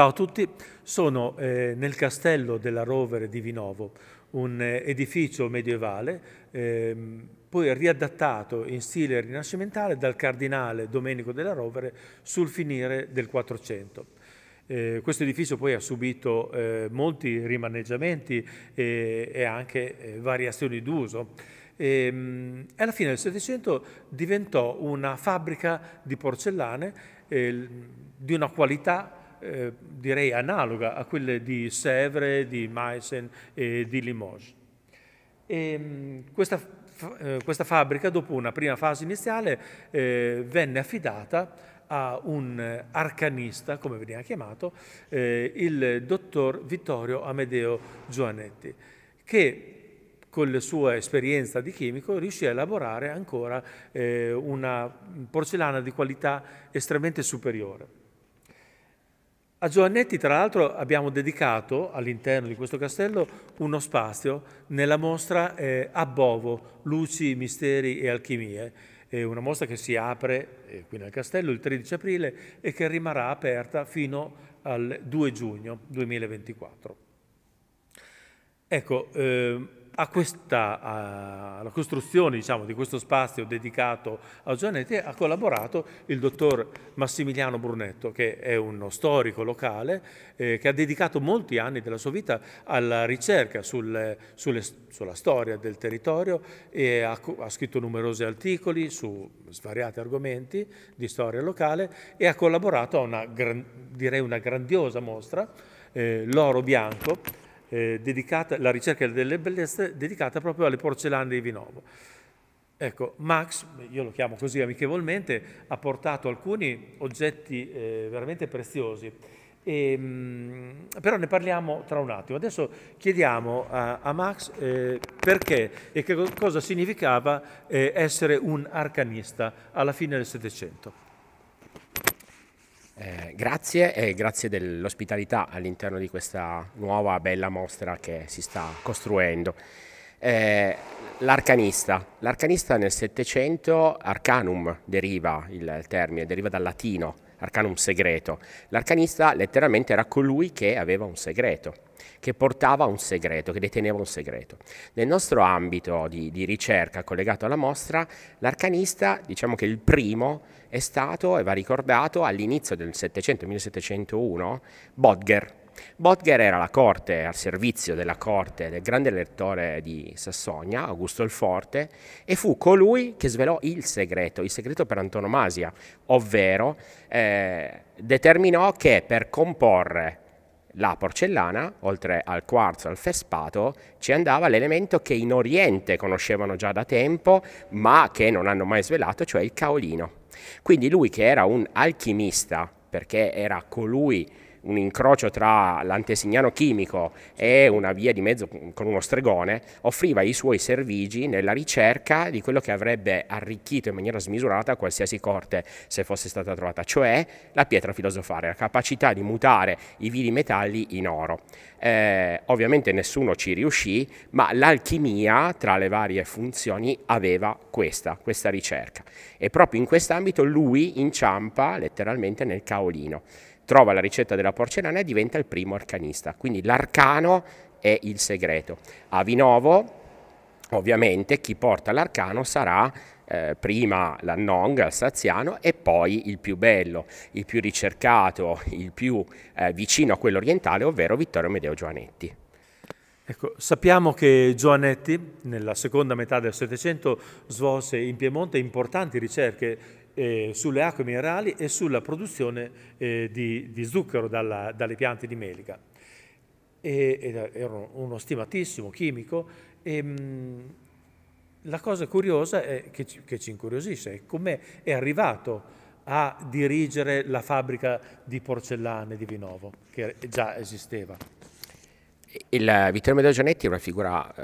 Ciao a tutti, sono eh, nel castello della Rovere di Vinovo, un eh, edificio medievale eh, poi riadattato in stile rinascimentale dal cardinale Domenico della Rovere sul finire del 400. Eh, questo edificio poi ha subito eh, molti rimaneggiamenti e, e anche eh, variazioni d'uso. Ehm, e, alla fine del Settecento diventò una fabbrica di porcellane di una qualità eh, direi analoga a quelle di Sèvres, di Meissen e di Limoges. E, ehm, questa, eh, questa, fabbrica, dopo una prima fase iniziale, eh, venne affidata a un arcanista, come veniva chiamato, eh, il dottor Vittorio Amedeo Giovanetti, che con la sua esperienza di chimico riuscì a elaborare ancora eh, una porcellana di qualità estremamente superiore. A Giovannetti, tra l'altro, abbiamo dedicato all'interno di questo castello uno spazio nella mostra eh, A Bovo, Luci, Misteri e Alchimie, è una mostra che si apre eh, qui nel castello il 13 aprile e che rimarrà aperta fino al 2 giugno 2024. Ecco, eh, a questa, alla costruzione diciamo, di questo spazio dedicato a Gianetti ha collaborato il dottor Massimiliano Brunetto, che è uno storico locale, eh, che ha dedicato molti anni della sua vita alla ricerca sul, sulle, sulla storia del territorio e ha, ha, scritto numerosi articoli su svariati argomenti di storia locale e ha collaborato a una, direi una grandiosa mostra, eh, L'oro bianco, eh, dedicata, la ricerca delle bellezze dedicata proprio alle porcellane di Vinovo. Ecco, Max, io lo chiamo così amichevolmente, ha portato alcuni oggetti eh, veramente preziosi. E, ehm, mh, però ne parliamo tra un attimo. Adesso chiediamo a, a Max eh, perché e che cosa significava eh, essere un arcanista alla fine del Settecento. Eh, grazie e grazie dell'ospitalità all'interno di questa nuova bella mostra che si sta costruendo. Eh, l'arcanista. L'arcanista nel Settecento, arcanum deriva il termine, deriva dal latino, arcanum segreto. L'arcanista letteralmente era colui che aveva un segreto, che portava un segreto, che deteneva un segreto. Nel nostro ambito di, di ricerca collegato alla mostra, l'arcanista, diciamo che il primo è stato, e va ricordato, all'inizio del 700, 1701, Bodger. Bodger era la corte, al servizio della corte del grande elettore di Sassonia, Augusto il Forte, e fu colui che svelò il segreto, il segreto per antonomasia, ovvero eh, determinò che per comporre la porcellana, oltre al quarzo e al fespato, ci andava l'elemento che in Oriente conoscevano già da tempo, ma che non hanno mai svelato, cioè il caolino. Quindi lui che era un alchimista, perché era colui un incrocio tra l'antesignano chimico e una via di mezzo con uno stregone, offriva i suoi servigi nella ricerca di quello che avrebbe arricchito in maniera smisurata qualsiasi corte se fosse stata trovata, cioè la pietra filosofale, la capacità di mutare i vili metalli in oro. Eh, ovviamente nessuno ci riuscì, ma l'alchimia tra le varie funzioni aveva questa, questa ricerca. E proprio in quest'ambito lui inciampa letteralmente nel caolino trova la ricetta della porcellana e diventa il primo arcanista. Quindi l'arcano è il segreto. A Vinovo, ovviamente, chi porta l'arcano sarà eh, prima l'Annong alsaziano e poi il più bello, il più ricercato, il più eh, vicino a quello orientale, ovvero Vittorio Medeo Giovanetti. Ecco, sappiamo che Giovanetti nella seconda metà del Settecento svolse in Piemonte importanti ricerche eh, sulle acque minerali e sulla produzione eh, di, di, zucchero dalla, dalle piante di melica. E, era uno stimatissimo chimico e, ehm, mh, la cosa curiosa è, che, ci, che ci incuriosisce è come è arrivato a dirigere la fabbrica di porcellane di Vinovo, che già esisteva. Il Vittorio Medeo è una figura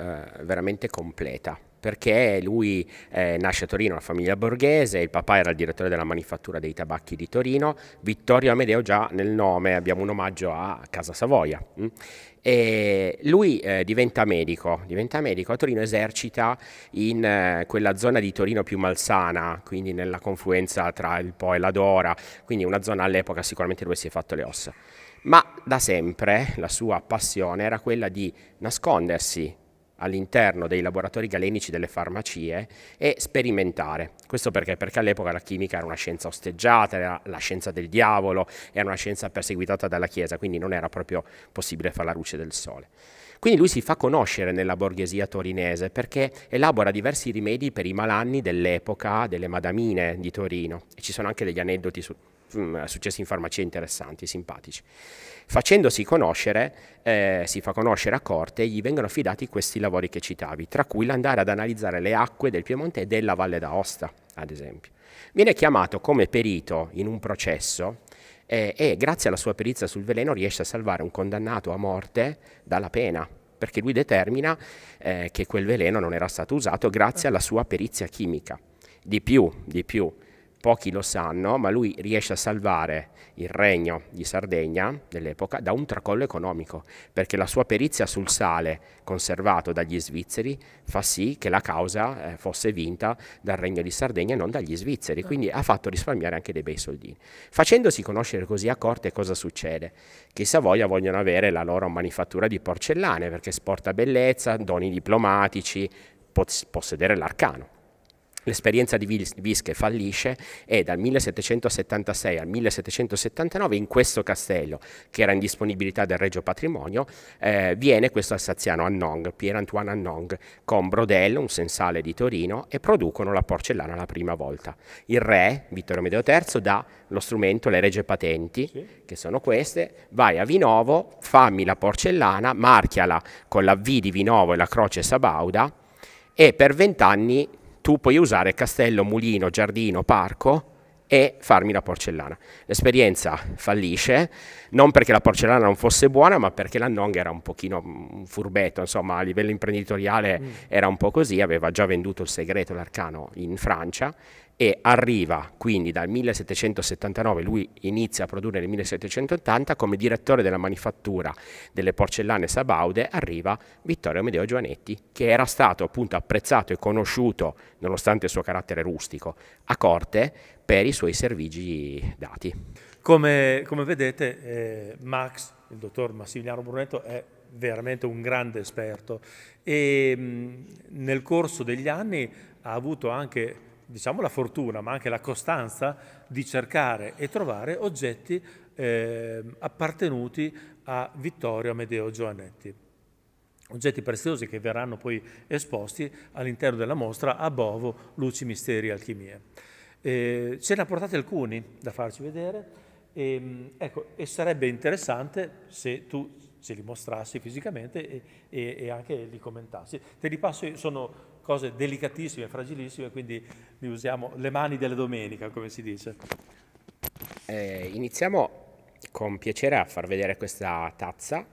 eh, veramente completa perché lui eh, nasce a Torino, una famiglia borghese, il papà era il direttore della manifattura dei tabacchi di Torino, Vittorio Amedeo già nel nome abbiamo un omaggio a Casa Savoia. Mm. E lui eh, diventa, medico, diventa medico, a Torino esercita in eh, quella zona di Torino più malsana, quindi nella confluenza tra il Po e la Dora, quindi una zona all'epoca sicuramente dove si è fatto le ossa. Ma da sempre la sua passione era quella di nascondersi all'interno dei laboratori galenici delle farmacie e sperimentare. Questo perché? Perché all'epoca la chimica era una scienza osteggiata, era la scienza del diavolo, era una scienza perseguitata dalla Chiesa, quindi non era proprio possibile fare la luce del sole. Quindi lui si fa conoscere nella borghesia torinese perché elabora diversi rimedi per i malanni dell'epoca delle madamine di Torino e ci sono anche degli aneddoti su, Mm, successi in farmacia interessanti e simpatici. Facendosi conoscere, eh, si fa conoscere a corte e gli vengono affidati questi lavori che citavi, tra cui l'andare ad analizzare le acque del Piemonte e della Valle d'Aosta, ad esempio. Viene chiamato come perito in un processo eh, e grazie alla sua perizia sul veleno riesce a salvare un condannato a morte dalla pena perché lui determina eh, che quel veleno non era stato usato grazie alla sua perizia chimica. Di più, di più, pochi lo sanno, ma lui riesce a salvare il regno di Sardegna dell'epoca da un tracollo economico, perché la sua perizia sul sale conservato dagli svizzeri fa sì che la causa eh, fosse vinta dal regno di Sardegna e non dagli svizzeri, certo. quindi ha fatto risparmiare anche dei bei soldini. Facendosi conoscere così a corte cosa succede? Che i Savoia vogliono avere la loro manifattura di porcellane perché sporta bellezza, doni diplomatici, possedere l'arcano L'esperienza di Vis che fallisce e dal 1776 al 1779 in questo castello, che era in disponibilità del Regio Patrimonio, eh, viene questo alsaziano Annong, Pier Antoine Annong, con Brodel, un sensale di Torino, e producono la porcellana la prima volta. Il re, Vittorio Amedeo III, dà lo strumento, le regie patenti, sì. che sono queste, vai a Vinovo, fammi la porcellana, marchiala con la V di Vinovo e la croce Sabauda, e per vent'anni tu puoi usare castello, mulino, giardino, parco e farmi la porcellana. L'esperienza fallisce, non perché la porcellana non fosse buona, ma perché l'Annong era un pochino mm, furbetto, insomma, a livello imprenditoriale mm. era un po' così, aveva già venduto il segreto, l'arcano in Francia e arriva quindi dal 1779, lui inizia a produrre nel 1780 come direttore della manifattura delle porcellane sabaude, arriva Vittorio Amedeo Giovanetti, che era stato appunto apprezzato e conosciuto, nonostante il suo carattere rustico, a corte per i suoi servigi dati. Come, come vedete eh, Max, il dottor Massimiliano Brunetto, è veramente un grande esperto e mh, mm, nel corso degli anni ha avuto anche diciamo la fortuna, ma anche la costanza di cercare e trovare oggetti eh, appartenuti a Vittorio Amedeo Giovannetti. Oggetti preziosi che verranno poi esposti all'interno della mostra a Bovo, Luci, Misteri e Alchimie. ce ne ha portati alcuni da farci vedere e, ehm, ecco, e sarebbe interessante se tu ce li mostrassi fisicamente e, e, e anche li commentassi. Te li passo, sono cose delicatissime, fragilissime, quindi li usiamo le mani della domenica, come si dice. Eh, iniziamo con piacere a far vedere questa tazza.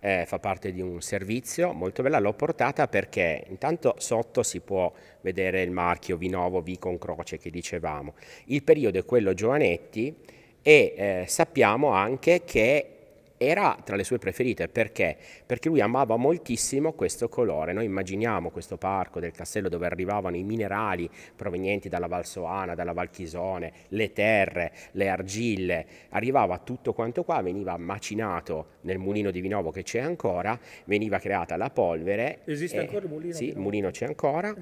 Eh, fa parte di un servizio molto bella, l'ho portata perché intanto sotto si può vedere il marchio Vinovo V con croce che dicevamo. Il periodo è quello Giovanetti e eh, sappiamo anche che era tra le sue preferite perché? Perché lui amava moltissimo questo colore. Noi immaginiamo questo parco del castello dove arrivavano i minerali provenienti dalla Valsoana, dalla Valchisone, le terre, le argille, arrivava tutto quanto qua, veniva macinato nel mulino di Vinovo che c'è ancora, veniva creata la polvere. Esiste e, ancora il mulino? Sì, il mulino c'è ancora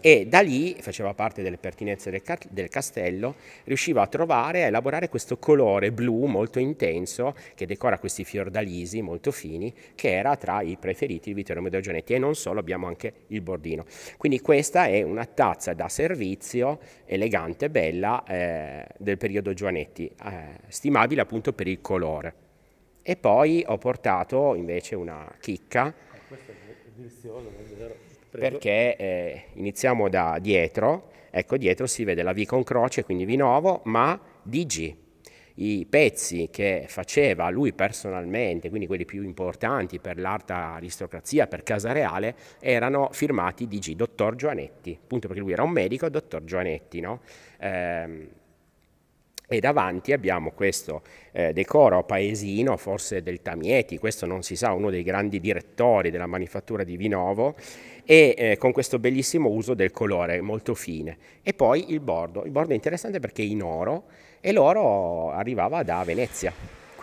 e da lì faceva parte delle pertinenze del, del castello, riusciva a trovare, a elaborare questo colore blu molto intenso che decora questi fiordalisi molto fini che era tra i preferiti di Vittorio Amedeo Gianetti e non solo abbiamo anche il bordino. Quindi questa è una tazza da servizio elegante e bella eh, del periodo Gianetti, eh, stimabile appunto per il colore. E poi ho portato invece una chicca. Eh, perché eh, iniziamo da dietro, ecco dietro si vede la V con croce, quindi V nuovo, ma DG, i pezzi che faceva lui personalmente, quindi quelli più importanti per l'arta aristocrazia, per Casa Reale, erano firmati di G, dottor Gioanetti, appunto perché lui era un medico, dottor Gioanetti. no? Eh, e davanti abbiamo questo eh, decoro paesino, forse del Tamieti, questo non si sa, uno dei grandi direttori della manifattura di Vinovo, e eh, con questo bellissimo uso del colore molto fine. E poi il bordo, il bordo è interessante perché è in oro e l'oro arrivava da Venezia.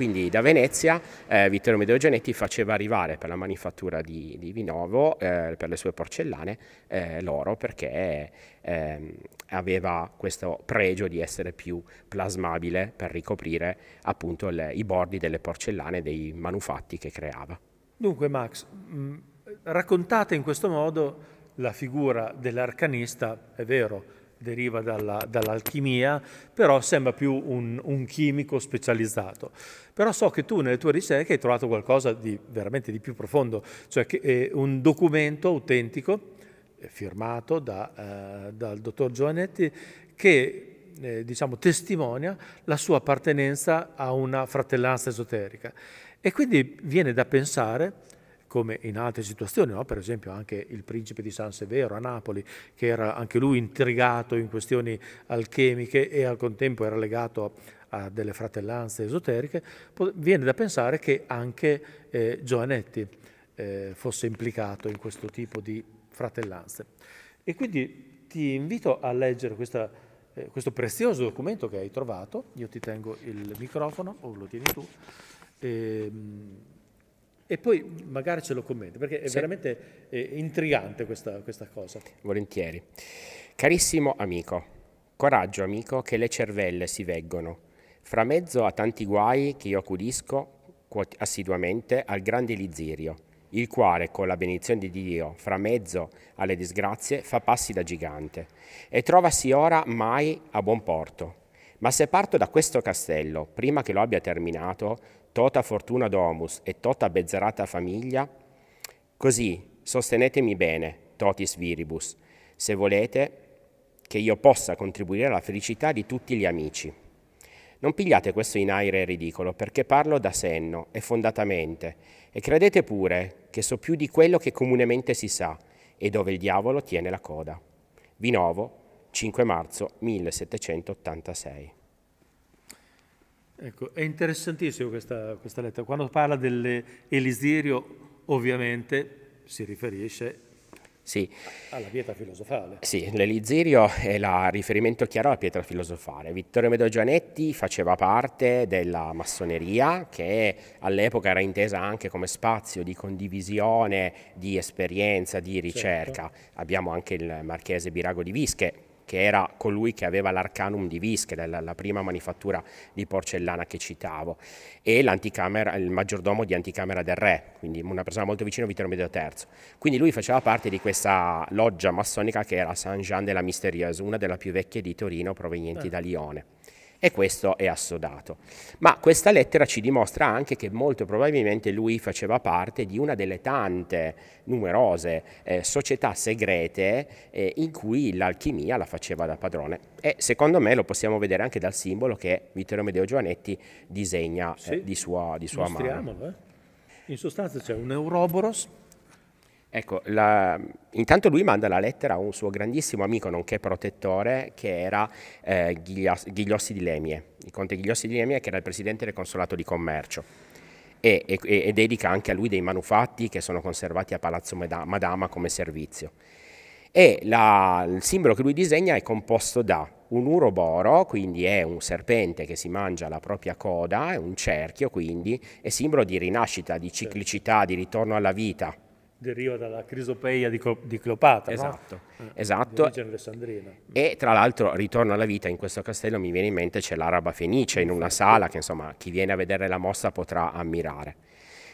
Quindi da Venezia eh, Vittorio Gianetti faceva arrivare per la manifattura di, di Vinovo, eh, per le sue porcellane, eh, l'oro perché ehm, aveva questo pregio di essere più plasmabile per ricoprire appunto le, i bordi delle porcellane, dei manufatti che creava. Dunque Max, mh, mm, raccontate in questo modo la figura dell'arcanista, è vero, deriva dalla, dall'alchimia, però sembra più un, un, chimico specializzato. Però so che tu nelle tue ricerche hai trovato qualcosa di veramente di più profondo, cioè eh, un documento autentico eh, firmato da, eh, dal dottor Giovanetti che eh, diciamo, testimonia la sua appartenenza a una fratellanza esoterica. E quindi viene da pensare come in altre situazioni, no? per esempio anche il principe di San Severo a Napoli, che era anche lui intrigato in questioni alchemiche e al contempo era legato a delle fratellanze esoteriche, viene da pensare che anche eh, Giovanetti eh, fosse implicato in questo tipo di fratellanze. E quindi ti invito a leggere questa, eh, questo prezioso documento che hai trovato, io ti tengo il microfono, o lo tieni tu, ehm, e poi magari ce lo commenti, perché è sì. veramente eh, intrigante questa, questa cosa. Volentieri. Carissimo amico, coraggio amico che le cervelle si veggono. Fra mezzo a tanti guai che io accudisco assiduamente al grande Lizirio, il quale, con la benedizione di Dio, fra mezzo alle disgrazie, fa passi da gigante e trovasi ora mai a buon porto. Ma se parto da questo castello, prima che lo abbia terminato, tota fortuna domus e tota bezzerata famiglia? Così sostenetemi bene, totis viribus, se volete che io possa contribuire alla felicità di tutti gli amici. Non pigliate questo in aire ridicolo, perché parlo da senno e fondatamente, e credete pure che so più di quello che comunemente si sa e dove il diavolo tiene la coda. Vinovo, 5 marzo 1786. Ecco, è interessantissimo questa, questa lettera. Quando parla dell'Elisirio, ovviamente si riferisce sì. Alla pietra filosofale. Sì, l'Elizirio è il riferimento chiaro alla pietra filosofale. Vittorio Medogianetti faceva parte della massoneria che all'epoca era intesa anche come spazio di condivisione, di esperienza, di certo. ricerca. Certo. Abbiamo anche il marchese Birago di Vische che era colui che aveva l'Arcanum di Vischel, la, la, prima manifattura di porcellana che citavo, e il maggiordomo di Anticamera del Re, quindi una persona molto vicina a Vittorio Medio III. Quindi lui faceva parte di questa loggia massonica che era Saint-Jean della Misterieuse, una delle più vecchie di Torino provenienti eh. da Lione e questo è assodato. Ma questa lettera ci dimostra anche che molto probabilmente lui faceva parte di una delle tante numerose eh, società segrete eh, in cui l'alchimia la faceva da padrone e secondo me lo possiamo vedere anche dal simbolo che Vittorio Medeo Giovanetti disegna eh, sì, eh, di sua, di sua mano. Eh. In sostanza c'è un Euroboros Ecco, la, intanto lui manda la lettera a un suo grandissimo amico, nonché protettore, che era eh, Ghigliossi di Lemie, il conte Ghigliossi di Lemie, che era il presidente del Consolato di Commercio. E, e, e dedica anche a lui dei manufatti che sono conservati a Palazzo Madama come servizio. E la, il simbolo che lui disegna è composto da un uroboro, quindi è un serpente che si mangia la propria coda, è un cerchio quindi, è simbolo di rinascita, di ciclicità, di ritorno alla vita deriva dalla crisopeia di, di Cleopatra. Esatto, no? esatto. Eh, di esatto. alessandrina. E tra l'altro ritorno alla vita in questo castello, mi viene in mente c'è l'araba fenice in una sala che insomma chi viene a vedere la mossa potrà ammirare.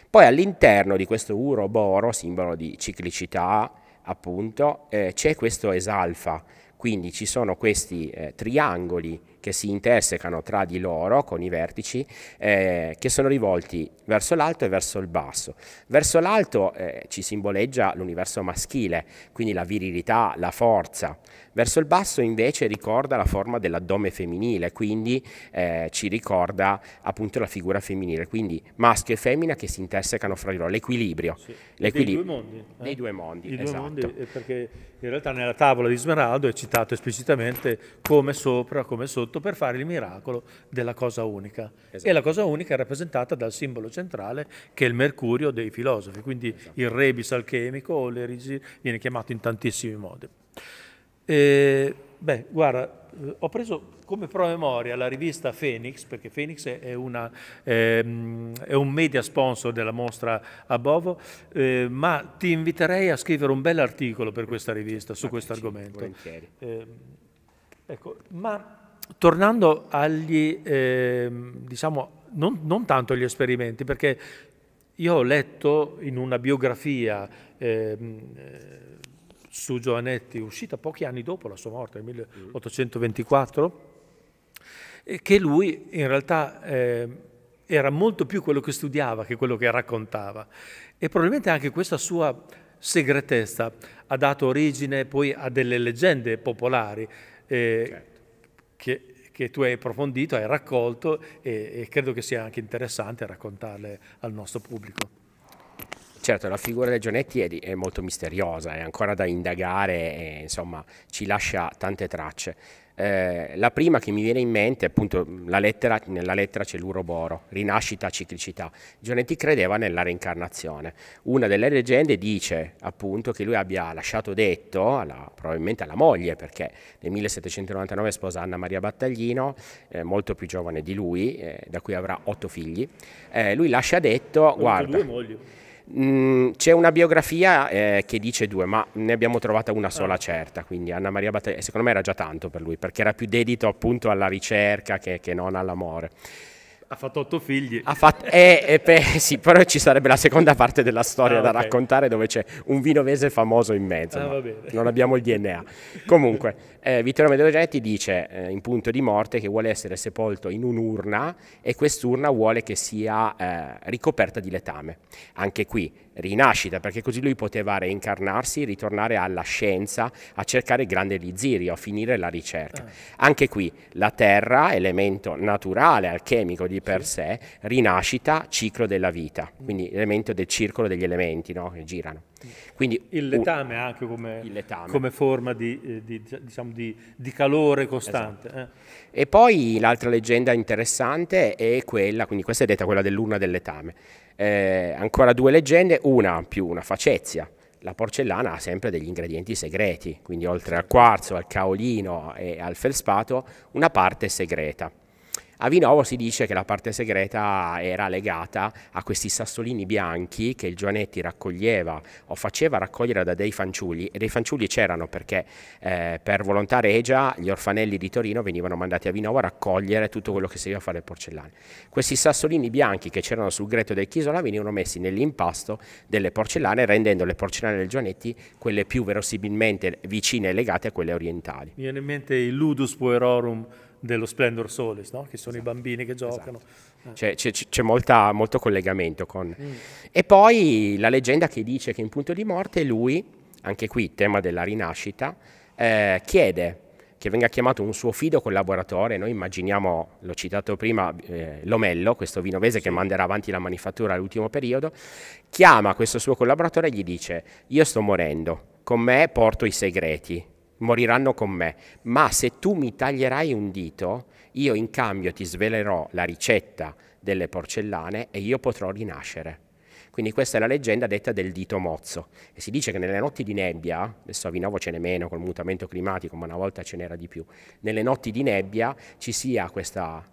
Poi all'interno di questo uroboro, simbolo di ciclicità appunto, eh, c'è questo esalfa, quindi ci sono questi eh, triangoli che si intersecano tra di loro con i vertici eh, che sono rivolti verso l'alto e verso il basso. Verso l'alto eh, ci simboleggia l'universo maschile, quindi la virilità, la forza. Verso il basso invece ricorda la forma dell'addome femminile, quindi eh, ci ricorda appunto la figura femminile, quindi maschio e femmina che si intersecano fra di loro, l'equilibrio. Sì. Dei eh? due mondi. Dei due esatto. mondi, esatto. Eh, due mondi, perché in realtà nella tavola di Smeraldo è citato esplicitamente come sopra, come sotto, tutto per fare il miracolo della cosa unica. Esatto. E la esatto. cosa unica è rappresentata dal simbolo centrale che è il mercurio dei filosofi, quindi esatto. il rebis alchemico o l'erigi viene chiamato in tantissimi modi. E, beh, guarda, eh, ho preso come promemoria la rivista Phoenix, perché Phoenix è, una, è, ehm, è un media sponsor della mostra a Bovo, eh, ma ti inviterei a scrivere un bell'articolo per questa rivista su questo argomento. Eh, ecco, ma tornando agli, eh, diciamo, non, non tanto agli esperimenti, perché io ho letto in una biografia ehm, eh, su Giovanetti, uscita pochi anni dopo la sua morte, nel 1824, mm. che lui in realtà eh, era molto più quello che studiava che quello che raccontava. E probabilmente anche questa sua segretezza ha dato origine poi a delle leggende popolari. Eh, certo che, che tu hai approfondito, hai raccolto e, e, credo che sia anche interessante raccontarle al nostro pubblico. Certo, la figura di Gionetti è, è, molto misteriosa, è ancora da indagare e insomma ci lascia tante tracce. Eh, la prima che mi viene in mente è appunto la lettera, nella lettera c'è l'uroboro, rinascita, ciclicità. Gianetti credeva nella reincarnazione. Una delle leggende dice appunto che lui abbia lasciato detto, alla, probabilmente alla moglie, perché nel 1799 sposa Anna Maria Battaglino, eh, molto più giovane di lui, eh, da cui avrà otto figli. Eh, lui lascia detto, guarda... Due Mm, c'è una biografia eh, che dice due, ma ne abbiamo trovata una sola ah. certa, quindi Anna Maria Battaglia, secondo me era già tanto per lui, perché era più dedito appunto alla ricerca che, che non all'amore. Ha fatto otto figli. Ha fatto, eh, eh, beh, sì, però ci sarebbe la seconda parte della storia ah, da okay. raccontare dove c'è un vinovese famoso in mezzo. Ah, non abbiamo il DNA. Comunque, eh, Vittorio Medogetti dice eh, in punto di morte che vuole essere sepolto in un'urna e quest'urna vuole che sia eh, ricoperta di letame. Anche qui rinascita, perché così lui poteva reincarnarsi, ritornare alla scienza, a cercare il grande Lizirio, a finire la ricerca. Ah. Anche qui la terra, elemento naturale, alchemico di di per sì. sé, rinascita, ciclo della vita, quindi elemento del circolo degli elementi no? che girano. Quindi, il letame un, anche come, letame. come forma di, eh, di, diciamo di, di calore costante. Esatto. Eh. E poi l'altra leggenda interessante è quella, quindi questa è detta quella dell'urna del letame. Eh, ancora due leggende, una più una facezia, la porcellana ha sempre degli ingredienti segreti, quindi oltre al quarzo, al caolino e al felspato, una parte segreta. A Vinovo si dice che la parte segreta era legata a questi sassolini bianchi che il Giovanetti raccoglieva o faceva raccogliere da dei fanciulli e dei fanciulli c'erano perché eh, per volontà regia gli orfanelli di Torino venivano mandati a Vinovo a raccogliere tutto quello che serviva a fare il porcellane. Questi sassolini bianchi che c'erano sul greto del Chisola venivano messi nell'impasto delle porcellane rendendo le porcellane del Giovanetti quelle più verosimilmente vicine e legate a quelle orientali. Mi viene in mente il Ludus Puerorum dello Splendor Solis, no? che sono esatto. i bambini che esatto. giocano. Esatto. C'è, molto collegamento con... Mm. E poi la leggenda che dice che in punto di morte lui, anche qui tema della rinascita, eh, chiede che venga chiamato un suo fido collaboratore, noi immaginiamo, l'ho citato prima, eh, Lomello, questo vinovese che manderà avanti la manifattura all'ultimo periodo, chiama questo suo collaboratore e gli dice, io sto morendo, con me porto i segreti, moriranno con me, ma se tu mi taglierai un dito, io in cambio ti svelerò la ricetta delle porcellane e io potrò rinascere. Quindi questa è la leggenda detta del dito mozzo. E si dice che nelle notti di nebbia, adesso a Vinovo ce n'è meno col mutamento climatico, ma una volta ce n'era di più, nelle notti di nebbia ci sia questa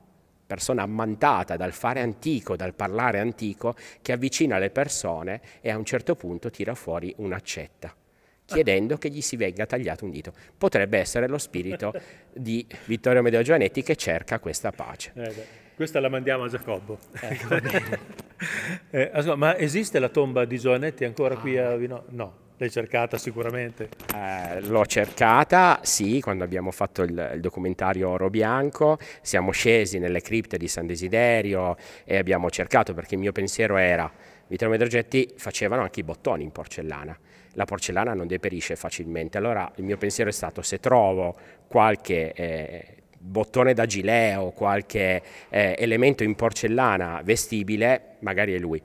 persona ammantata dal fare antico, dal parlare antico, che avvicina le persone e a un certo punto tira fuori un'accetta chiedendo che gli si venga tagliato un dito. Potrebbe essere lo spirito di Vittorio Medeo Giovanetti che cerca questa pace. Eh questa la mandiamo a Giacobbo. Ecco. eh, ma esiste la tomba di Giovanetti ancora qui a ah. Vino? No. L'hai cercata sicuramente? Eh, l'ho cercata, sì, quando abbiamo fatto il, il, documentario Oro Bianco, siamo scesi nelle cripte di San Desiderio e abbiamo cercato perché il mio pensiero era Vittorio Medrogetti facevano anche i bottoni in porcellana la porcellana non deperisce facilmente. Allora il mio pensiero è stato se trovo qualche eh, bottone da gileo, qualche eh, elemento in porcellana vestibile, magari è lui.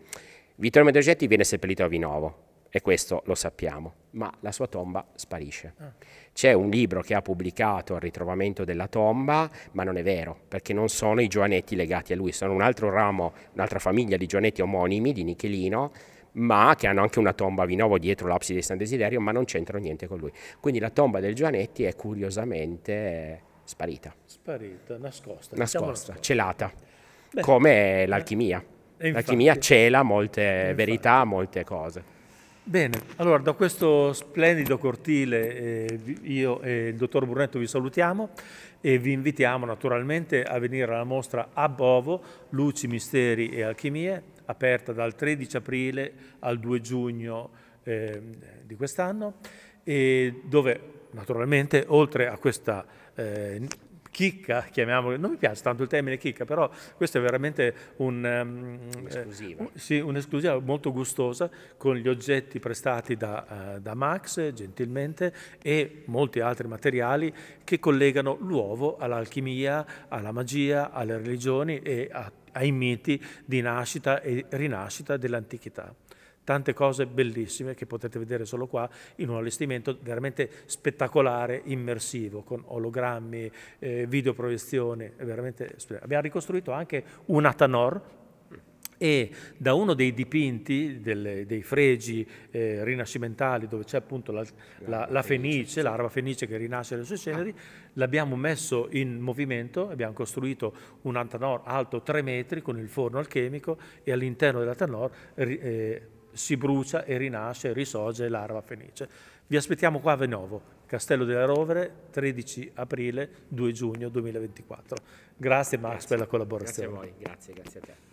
Vittorio Mediogetti viene seppellito a Vinovo, e questo lo sappiamo, ma la sua tomba sparisce. Ah. C'è un libro che ha pubblicato il ritrovamento della tomba, ma non è vero, perché non sono i Giovanetti legati a lui, sono un altro ramo, un'altra famiglia di Giovanetti omonimi di Nichelino ma che hanno anche una tomba a Vinovo dietro l'abside di San Desiderio, ma non c'entrano niente con lui. Quindi la tomba del Giovanetti è curiosamente sparita. Sparita, nascosta. Diciamo nascosta, diciamo celata, Beh, come l'alchimia. L'alchimia cela molte infatti. verità, molte cose. Bene, allora da questo splendido cortile eh, io e il dottor Brunetto vi salutiamo e vi invitiamo naturalmente a venire alla mostra a Bovo, Luci, Misteri e Alchimie aperta dal 13 aprile al 2 giugno eh, di quest'anno, e dove naturalmente oltre a questa eh, chicca, chiamiamola, non mi piace tanto il termine chicca, però questa è veramente un, um, un'esclusiva. Eh, sì, un'esclusiva molto gustosa con gli oggetti prestati da, uh, da, Max gentilmente e molti altri materiali che collegano l'uovo all'alchimia, alla magia, alle religioni e a ai miti di nascita e rinascita dell'antichità. Tante cose bellissime che potete vedere solo qua in un allestimento veramente spettacolare, immersivo, con ologrammi, eh, videoproiezione. Abbiamo ricostruito anche un Atanor, e da uno dei dipinti delle, dei fregi eh, rinascimentali dove c'è appunto la, la, la fenice, l'arma fenice che rinasce dalle sue ah. ceneri, l'abbiamo messo in movimento, abbiamo costruito un antanor alto 3 metri con il forno alchemico e all'interno dell'antanor eh, si brucia e rinasce, risorge l'arma fenice. Vi aspettiamo qua a Venovo, Castello della Rovere, 13 aprile, 2 giugno 2024. Grazie Max grazie. per la collaborazione. Grazie a voi, grazie, grazie a te.